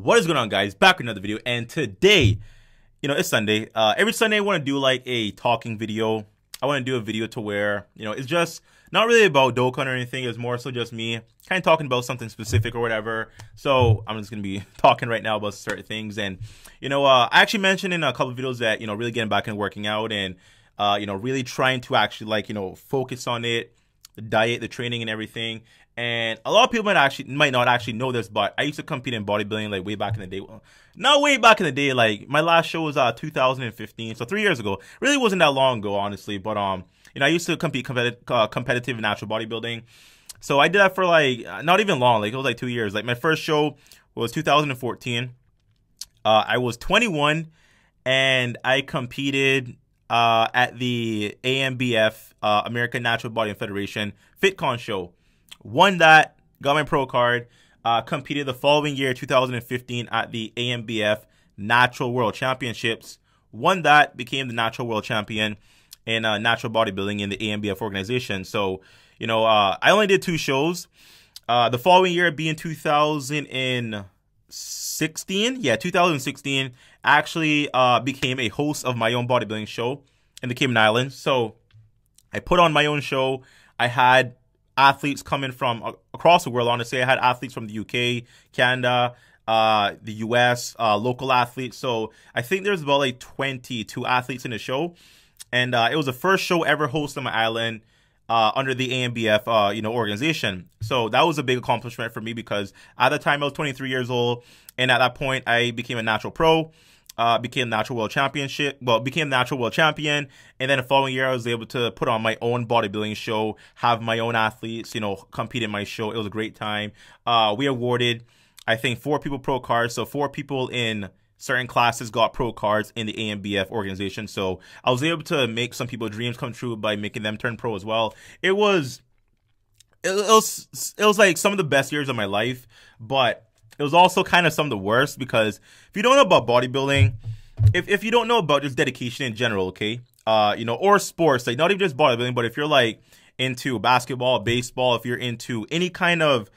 what is going on guys back with another video and today you know it's sunday uh every sunday i want to do like a talking video i want to do a video to where you know it's just not really about dokkan or anything it's more so just me kind of talking about something specific or whatever so i'm just gonna be talking right now about certain things and you know uh, i actually mentioned in a couple videos that you know really getting back and working out and uh, you know, really trying to actually like, you know, focus on it, the diet, the training and everything. And a lot of people might actually might not actually know this, but I used to compete in bodybuilding like way back in the day. Not way back in the day, like my last show was uh 2015, so three years ago. Really wasn't that long ago, honestly. But um, you know, I used to compete competitive, uh, competitive natural bodybuilding. So I did that for like not even long, like it was like two years. Like my first show was 2014. Uh, I was 21, and I competed uh, at the AMBF uh, American Natural and Federation FitCon show. Won that, got my pro card. Uh, competed the following year, 2015, at the AMBF Natural World Championships. Won that, became the Natural World Champion in uh, natural bodybuilding in the AMBF organization. So, you know, uh, I only did two shows. Uh, the following year being 2000 and 2016, yeah, 2016, actually uh, became a host of my own bodybuilding show in the Cayman Islands. So I put on my own show. I had athletes coming from across the world. Honestly, I had athletes from the UK, Canada, uh, the US, uh, local athletes. So I think there's about like 22 athletes in the show. And uh, it was the first show ever hosted on my island uh, under the AMBF, uh, you know, organization. So that was a big accomplishment for me because at the time I was 23 years old, and at that point I became a natural pro, uh, became natural world championship, well, became natural world champion, and then the following year I was able to put on my own bodybuilding show, have my own athletes, you know, compete in my show. It was a great time. Uh, we awarded, I think, four people pro cards, so four people in certain classes got pro cards in the AMBF organization. So I was able to make some people's dreams come true by making them turn pro as well. It was, it, it was, it was like some of the best years of my life, but it was also kind of some of the worst because if you don't know about bodybuilding, if, if you don't know about just dedication in general, okay, uh, you know, or sports, like not even just bodybuilding, but if you're like into basketball, baseball, if you're into any kind of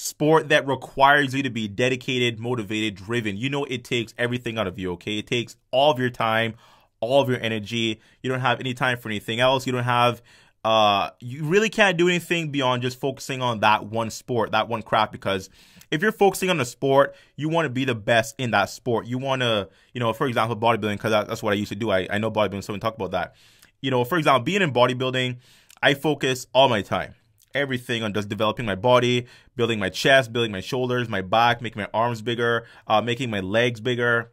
sport that requires you to be dedicated, motivated, driven. You know, it takes everything out of you, okay? It takes all of your time, all of your energy. You don't have any time for anything else. You don't have, uh, you really can't do anything beyond just focusing on that one sport, that one craft, because if you're focusing on a sport, you want to be the best in that sport. You want to, you know, for example, bodybuilding, because that's what I used to do. I, I know bodybuilding, so we talk about that. You know, for example, being in bodybuilding, I focus all my time everything on just developing my body, building my chest, building my shoulders, my back, making my arms bigger, uh, making my legs bigger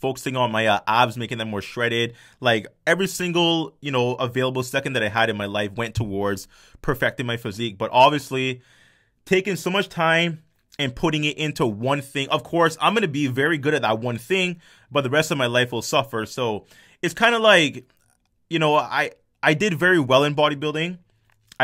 focusing on my uh, abs, making them more shredded. Like every single, you know, available second that I had in my life went towards perfecting my physique. But obviously, taking so much time and putting it into one thing, of course, I'm going to be very good at that one thing, but the rest of my life will suffer. So it's kind of like, you know, I, I did very well in bodybuilding.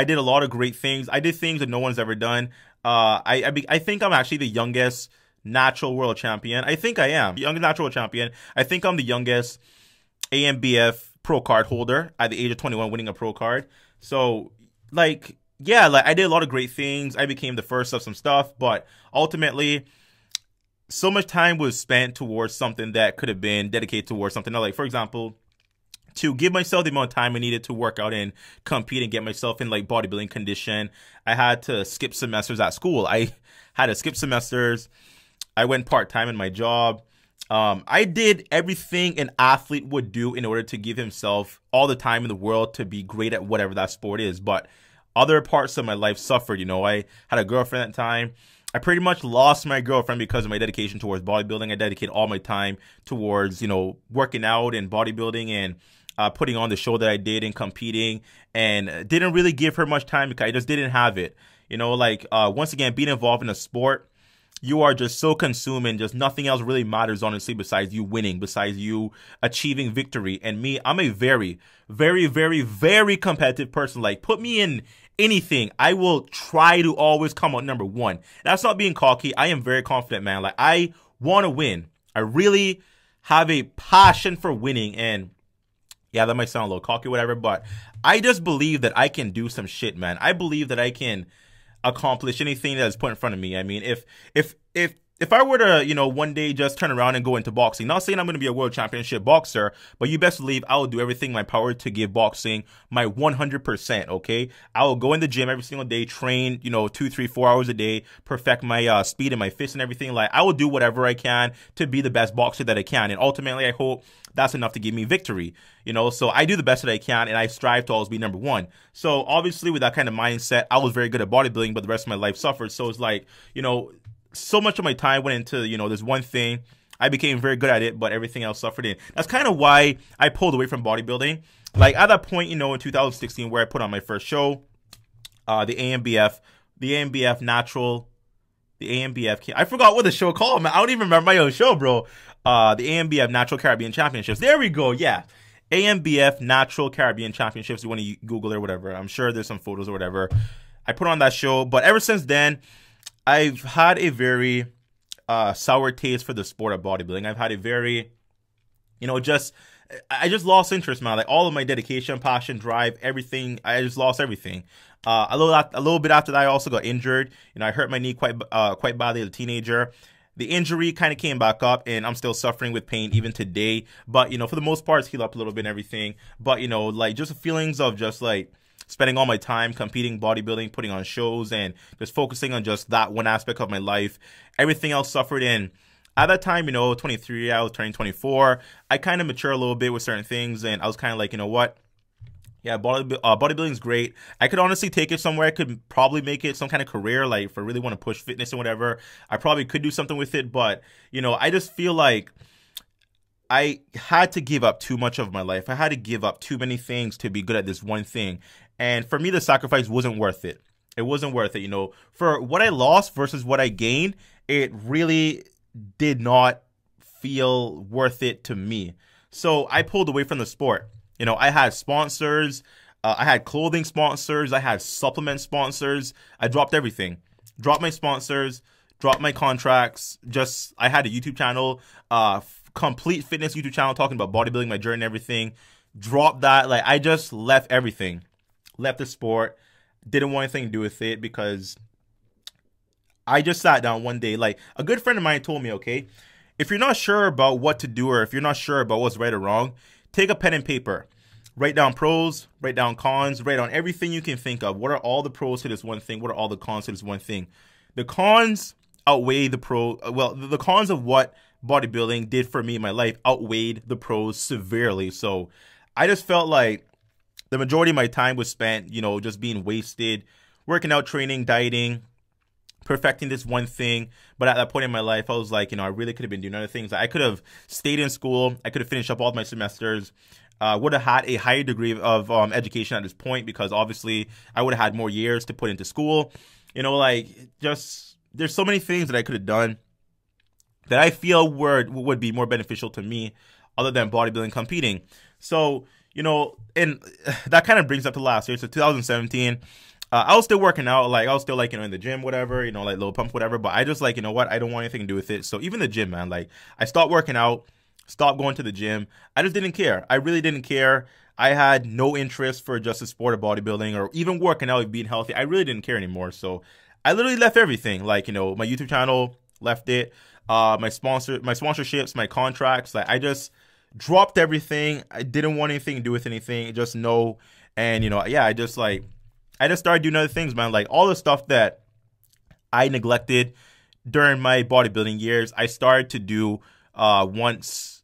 I did a lot of great things. I did things that no one's ever done. Uh, I, I, be, I think I'm actually the youngest natural world champion. I think I am. Youngest natural champion. I think I'm the youngest AMBF pro card holder at the age of 21 winning a pro card. So, like, yeah, like I did a lot of great things. I became the first of some stuff, but ultimately, so much time was spent towards something that could have been dedicated towards something else. Like, for example, to give myself the amount of time I needed to work out and compete and get myself in like bodybuilding condition, I had to skip semesters at school. I had to skip semesters. I went part time in my job. Um, I did everything an athlete would do in order to give himself all the time in the world to be great at whatever that sport is. But other parts of my life suffered. You know, I had a girlfriend at the time. I pretty much lost my girlfriend because of my dedication towards bodybuilding. I dedicate all my time towards, you know, working out and bodybuilding and uh, putting on the show that I did and competing and didn't really give her much time because I just didn't have it. You know, like uh, once again, being involved in a sport, you are just so consuming; just nothing else really matters honestly besides you winning, besides you achieving victory. And me, I'm a very, very, very, very competitive person. Like put me in anything, I will try to always come out number one. That's not being cocky. I am very confident, man. Like I want to win. I really have a passion for winning and yeah, that might sound a little cocky, whatever, but I just believe that I can do some shit, man. I believe that I can accomplish anything that is put in front of me. I mean, if if if if I were to, you know, one day just turn around and go into boxing, not saying I'm going to be a world championship boxer, but you best believe I will do everything my power to give boxing my 100%, okay? I will go in the gym every single day, train, you know, two, three, four hours a day, perfect my uh, speed and my fists and everything. Like, I will do whatever I can to be the best boxer that I can. And ultimately, I hope that's enough to give me victory, you know? So I do the best that I can and I strive to always be number one. So obviously, with that kind of mindset, I was very good at bodybuilding, but the rest of my life suffered. So it's like, you know, so much of my time went into, you know, this one thing. I became very good at it, but everything else suffered in. That's kind of why I pulled away from bodybuilding. Like at that point, you know, in 2016, where I put on my first show, uh, the AMBF, the AMBF Natural, the AMBF. I forgot what the show called. Man. I don't even remember my own show, bro. Uh, the AMBF Natural Caribbean Championships. There we go. Yeah. AMBF Natural Caribbean Championships. You want to Google it or whatever. I'm sure there's some photos or whatever. I put on that show, but ever since then, I've had a very uh, sour taste for the sport of bodybuilding. I've had a very, you know, just I just lost interest, man. Like all of my dedication, passion, drive, everything. I just lost everything. Uh, a little, a little bit after that, I also got injured. You know, I hurt my knee quite, uh, quite badly as a teenager. The injury kind of came back up, and I'm still suffering with pain even today. But you know, for the most part, it's healed up a little bit and everything. But you know, like just feelings of just like spending all my time competing, bodybuilding, putting on shows, and just focusing on just that one aspect of my life. Everything else suffered in at that time, you know, 23, I was turning 24. I kind of mature a little bit with certain things, and I was kind of like, you know what? Yeah, body, uh, bodybuilding is great. I could honestly take it somewhere. I could probably make it some kind of career, like if I really want to push fitness and whatever. I probably could do something with it, but you know, I just feel like I had to give up too much of my life. I had to give up too many things to be good at this one thing. And for me, the sacrifice wasn't worth it. It wasn't worth it. You know, for what I lost versus what I gained, it really did not feel worth it to me. So I pulled away from the sport. You know, I had sponsors, uh, I had clothing sponsors, I had supplement sponsors. I dropped everything, dropped my sponsors, dropped my contracts. Just I had a YouTube channel. Uh, complete fitness YouTube channel talking about bodybuilding, my journey, and everything. Drop that. Like I just left everything, left the sport, didn't want anything to do with it because I just sat down one day. Like a good friend of mine told me, okay, if you're not sure about what to do or if you're not sure about what's right or wrong, take a pen and paper. Write down pros, write down cons, write down everything you can think of. What are all the pros to this one thing? What are all the cons to this one thing? The cons outweigh the pro. Uh, well, the cons of what bodybuilding did for me in my life outweighed the pros severely. So I just felt like the majority of my time was spent, you know, just being wasted, working out, training, dieting, perfecting this one thing. But at that point in my life, I was like, you know, I really could have been doing other things. I could have stayed in school. I could have finished up all my semesters. Uh, would have had a higher degree of um, education at this point because obviously I would have had more years to put into school. You know, like just there's so many things that I could have done that I feel were would be more beneficial to me other than bodybuilding competing. So, you know, and that kind of brings up to last year. So 2017, uh, I was still working out, like I was still like you know in the gym, whatever, you know, like low pump, whatever. But I just like you know what, I don't want anything to do with it. So even the gym, man, like I stopped working out, stopped going to the gym. I just didn't care. I really didn't care. I had no interest for just the sport of bodybuilding or even working out, being healthy. I really didn't care anymore. So I literally left everything, like you know my YouTube channel, left it uh, my sponsor, my sponsorships, my contracts. Like I just dropped everything. I didn't want anything to do with anything. Just no. And you know, yeah, I just like I just started doing other things, man. Like all the stuff that I neglected during my bodybuilding years, I started to do uh, once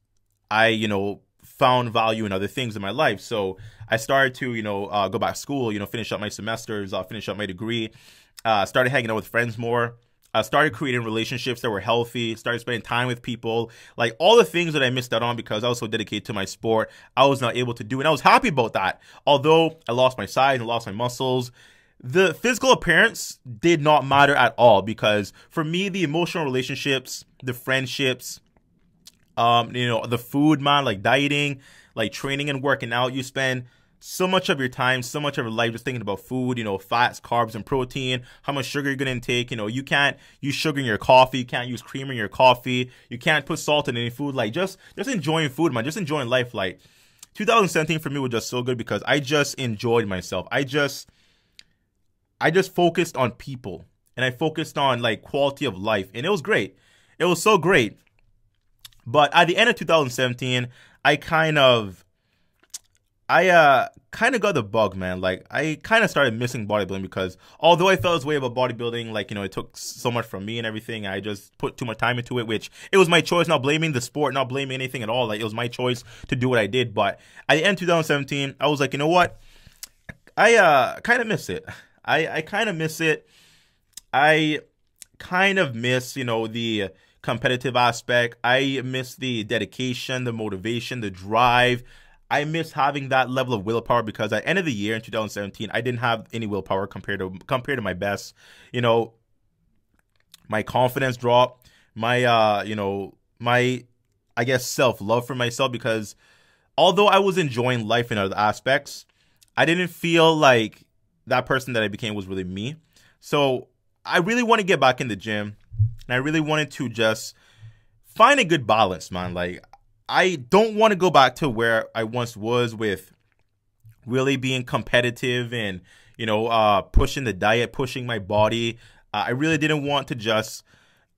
I, you know, found value in other things in my life. So I started to, you know, uh, go back to school, you know, finish up my semesters, uh, finish up my degree, uh, started hanging out with friends more started creating relationships that were healthy, started spending time with people, like all the things that I missed out on because I was so dedicated to my sport, I was not able to do. And I was happy about that. Although I lost my size and lost my muscles, the physical appearance did not matter at all because for me, the emotional relationships, the friendships, um, you know, the food, man, like dieting, like training and working out, you spend – so much of your time, so much of your life just thinking about food, you know, fats, carbs, and protein, how much sugar you're gonna intake. You know, you can't use sugar in your coffee, you can't use cream in your coffee, you can't put salt in any food. Like just just enjoying food, man. Just enjoying life. Like 2017 for me was just so good because I just enjoyed myself. I just I just focused on people and I focused on like quality of life and it was great. It was so great. But at the end of 2017, I kind of I uh kind of got the bug, man. Like I kind of started missing bodybuilding because although I felt this way about bodybuilding, like you know, it took so much from me and everything. I just put too much time into it, which it was my choice. Not blaming the sport, not blaming anything at all. Like it was my choice to do what I did. But at the end 2017, I was like, you know what? I uh kind of miss it. I I kind of miss it. I kind of miss you know the competitive aspect. I miss the dedication, the motivation, the drive I miss having that level of willpower because at the end of the year in 2017, I didn't have any willpower compared to compared to my best. You know, my confidence dropped, my uh, you know, my I guess self love for myself because although I was enjoying life in other aspects, I didn't feel like that person that I became was really me. So I really want to get back in the gym, and I really wanted to just find a good balance, man. Like I don't want to go back to where I once was with really being competitive and you know uh, pushing the diet, pushing my body. Uh, I really didn't want to just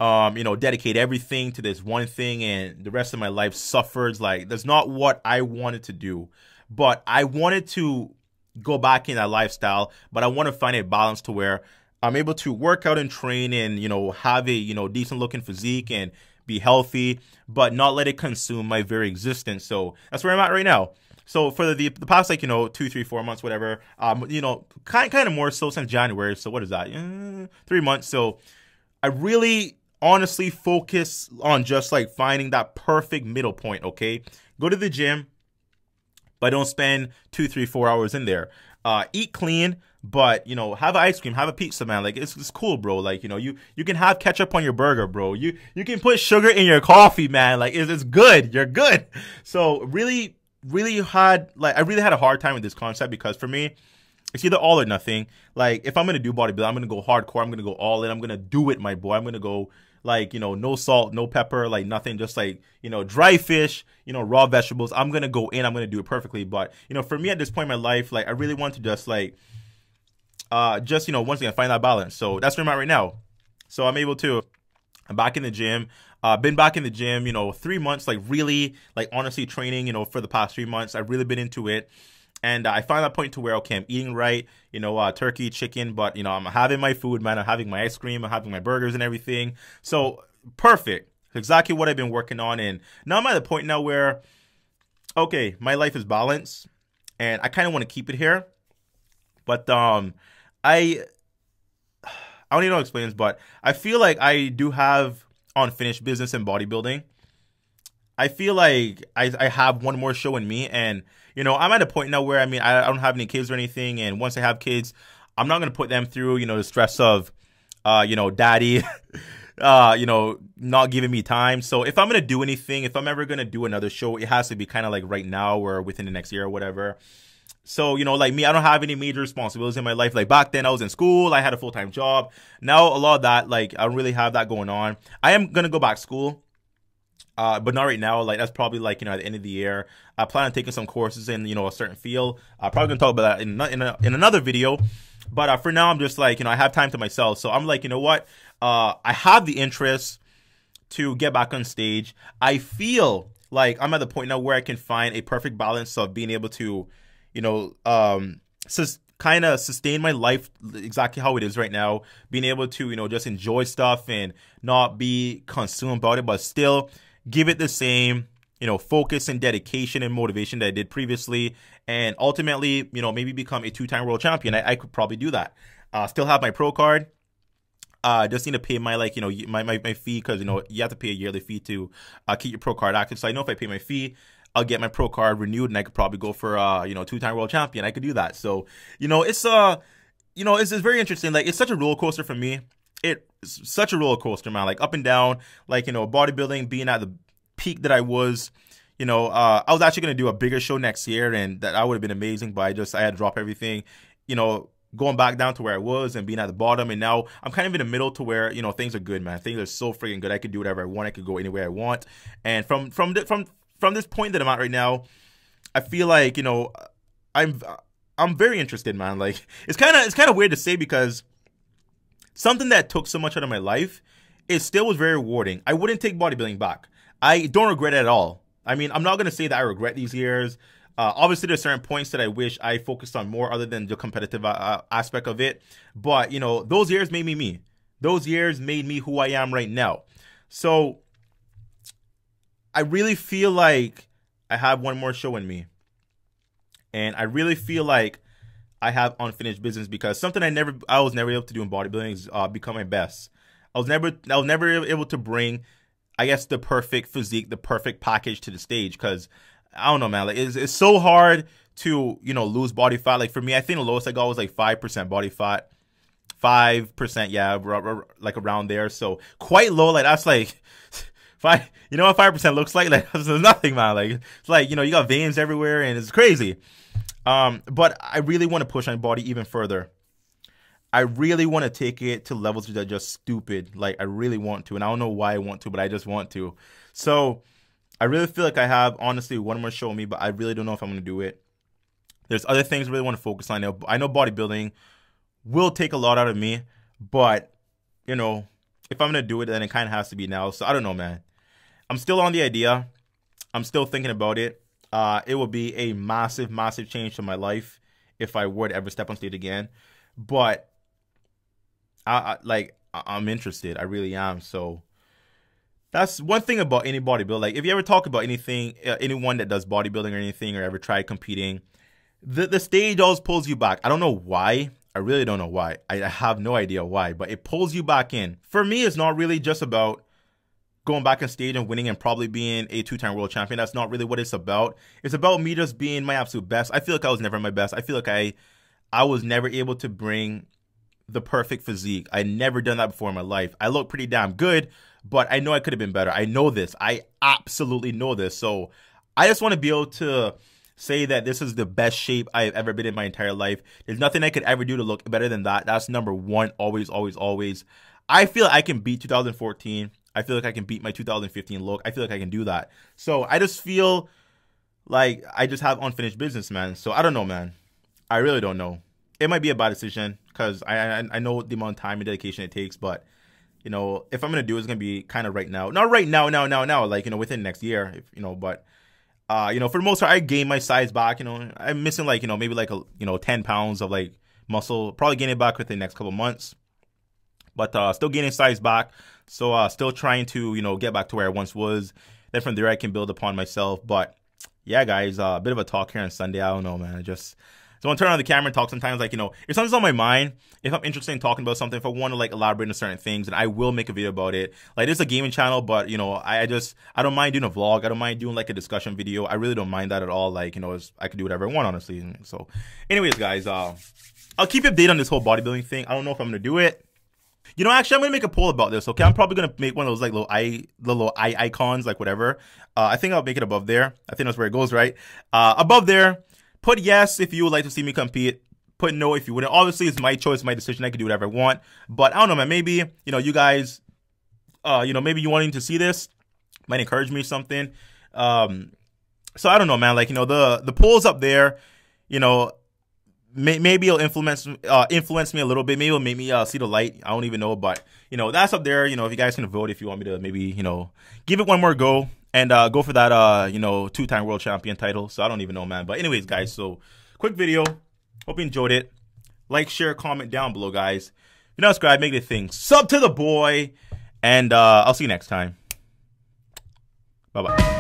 um, you know dedicate everything to this one thing and the rest of my life suffers. Like that's not what I wanted to do, but I wanted to go back in that lifestyle. But I want to find a balance to where I'm able to work out and train and you know have a you know decent looking physique and be healthy, but not let it consume my very existence. So that's where I'm at right now. So for the the past like you know two three four months whatever um you know kind kind of more so since January so what is that eh, three months so I really honestly focus on just like finding that perfect middle point okay go to the gym but don't spend two three four hours in there uh, eat clean, but you know, have ice cream, have a pizza, man. Like it's, it's cool, bro. Like you know, you you can have ketchup on your burger, bro. You you can put sugar in your coffee, man. Like it's, it's good. You're good. So really, really had like I really had a hard time with this concept because for me, it's either all or nothing. Like if I'm gonna do bodybuilding, I'm gonna go hardcore. I'm gonna go all in. I'm gonna do it, my boy. I'm gonna go like you know no salt no pepper like nothing just like you know dry fish you know raw vegetables i'm gonna go in i'm gonna do it perfectly but you know for me at this point in my life like i really want to just like uh just you know once again find that balance so that's where i'm at right now so i'm able to i'm back in the gym uh, been back in the gym, you know, three months, like really, like honestly training, you know, for the past three months. I've really been into it and I find that point to where okay, I'm eating right, you know, uh, turkey, chicken, but you know, I'm having my food, man. I'm having my ice cream, I'm having my burgers and everything. So perfect, exactly what I've been working on. And now I'm at a point now where, okay, my life is balanced, and I kind of want to keep it here, but um, I I don't even know how explain this, but I feel like I do have unfinished business in bodybuilding. I feel like I I have one more show in me and you know, I'm at a point now where I mean, I, I don't have any kids or anything, and once I have kids, I'm not gonna put them through, you know, the stress of, uh, you know, daddy. uh, you know, not giving me time. So if I'm gonna do anything, if I'm ever gonna do another show, it has to be kind of like right now or within the next year or whatever. So you know, like me, I don't have any major responsibilities in my life. Like back then, I was in school, I had a full time job. Now a lot of that, like I don't really have that going on. I am gonna go back to school uh, but not right now. Like that's probably like you know at the end of the year. I plan on taking some courses in you know a certain field. I'm probably gonna talk about that in in, a, in another video. But uh, for now, I'm just like you know I have time to myself, so I'm like you know what, uh, I have the interest to get back on stage. I feel like I'm at the point now where I can find a perfect balance of being able to, you know, um, sus- kind of sustain my life exactly how it is right now, being able to you know just enjoy stuff and not be consumed about it, but still give it the same you know, focus and dedication and motivation that I did previously, and ultimately, you know, maybe become a two-time world champion. I, I, could probably do that. Uh, still have my pro card. Uh, just need to pay my like you know my my, my fee because you know you have to pay a yearly fee to uh, keep your pro card active. So I know if I pay my fee, I'll get my pro card renewed, and I could probably go for uh you know two-time world champion. I could do that. So you know it's uh you know it's it's very interesting. Like it's such a roller coaster for me. It such a roller coaster, man. Like up and down, like you know, bodybuilding, being at the peak that I was. You know, uh, I was actually gonna do a bigger show next year, and that I would have been amazing. But I just I had to drop everything. You know, going back down to where I was and being at the bottom, and now I'm kind of in the middle to where you know things are good, man. Things are so freaking good. I could do whatever I want. I could go anywhere I want. And from from the, from from this point that I'm at right now, I feel like you know I'm I'm very interested, man. Like it's kind of it's kind of weird to say because something that took so much out of my life, it still was very rewarding. I wouldn't take bodybuilding back. I don't regret it at all. I mean, I'm not going to say that I regret these years. Uh, obviously, there's certain points that I wish I focused on more other than the competitive uh, uh, aspect of it. But, you know, those years made me me. Those years made me who I am right now. So I really feel like I have one more show in me. And I really feel like I have unfinished business because something I never I was never able to do in bodybuilding is uh, become my best. I was never I was never able to bring, I guess, the perfect physique, the perfect package to the stage because I don't know, man. Like it's it's so hard to you know lose body fat. Like for me, I think the lowest I got was like five percent body fat, five percent, yeah, like around there. So quite low. Like that's like. Five, you know what five percent looks like? Like nothing, man. Like it's like you know you got veins everywhere, and it's crazy. Um, but I really want to push my body even further. I really want to take it to levels that are just stupid. Like I really want to, and I don't know why I want to, but I just want to. So I really feel like I have honestly one more show me, but I really don't know if I'm gonna do it. There's other things I really want to focus on. I know bodybuilding will take a lot out of me, but you know, if I'm gonna do it, then it kind of has to be now. So I don't know, man. I'm still on the idea. I'm still thinking about it. Uh, it would be a massive, massive change to my life if I would ever step on stage again. But I, I like I, am interested. I really am. So that's one thing about any bodybuilder. Like if you ever talk about anything, uh, anyone that does bodybuilding or anything, or ever tried competing, the the stage always pulls you back. I don't know why. I really don't know why. I have no idea why, but it pulls you back in. For me, it's not really just about going back on stage and winning and probably being a two-time world champion. That's not really what it's about. It's about me just being my absolute best. I feel like I was never my best. I feel like I I was never able to bring the perfect physique. I never done that before in my life. I look pretty damn good, but I know I could have been better. I know this. I absolutely know this. So I just want to be able to say that this is the best shape I've ever been in my entire life. There's nothing I could ever do to look better than that. That's number one, always, always, always. I feel I can beat 2014. I feel like I can beat my 2015 look. I feel like I can do that. So I just feel like I just have unfinished business, man. So I don't know, man. I really don't know. It might be a bad decision because I, I, I know the amount of time and dedication it takes, but you know, if I'm gonna do, it, it's gonna be kind of right now. Not right now, now, now, now. Like you know, within next year, if, you know. But uh, you know, for the most part, I gain my size back. You know, I'm missing like you know maybe like a you know 10 pounds of like muscle. Probably gaining it back within the next couple months, but uh, still gaining size back. So uh, still trying to you know get back to where I once was. Then from there I can build upon myself. But yeah, guys, a uh, bit of a talk here on Sunday. I don't know, man. I just so I want to turn on the camera and talk sometimes. Like you know, if something's on my mind, if I'm interested in talking about something, if I want to like elaborate on certain things, then I will make a video about it. Like it's a gaming channel, but you know, I, I just I don't mind doing a vlog. I don't mind doing like a discussion video. I really don't mind that at all. Like you know, I could do whatever I want honestly. So, anyways, guys, uh, I'll keep update updated on this whole bodybuilding thing. I don't know if I'm gonna do it. You know, actually, I'm gonna make a poll about this. Okay, I'm probably gonna make one of those like little i little i icons, like whatever. Uh, I think I'll make it above there. I think that's where it goes, right? Uh, above there, put yes if you would like to see me compete. Put no if you wouldn't. Obviously, it's my choice, my decision. I can do whatever I want. But I don't know, man. Maybe you know, you guys, uh, you know, maybe you wanting to see this might encourage me something. Um, so I don't know, man. Like you know, the the polls up there, you know, may, maybe it'll influence uh, influence me a little bit. Maybe it'll make me uh, see the light. I don't even know, but you know that's up there. You know, if you guys can vote, if you want me to maybe you know give it one more go and uh, go for that uh, you know two time world champion title. So I don't even know, man. But anyways, guys, so quick video. Hope you enjoyed it. Like, share, comment down below, guys. If you're not subscribed, make it a thing. Sub to the boy, and uh, I'll see you next time. Bye bye.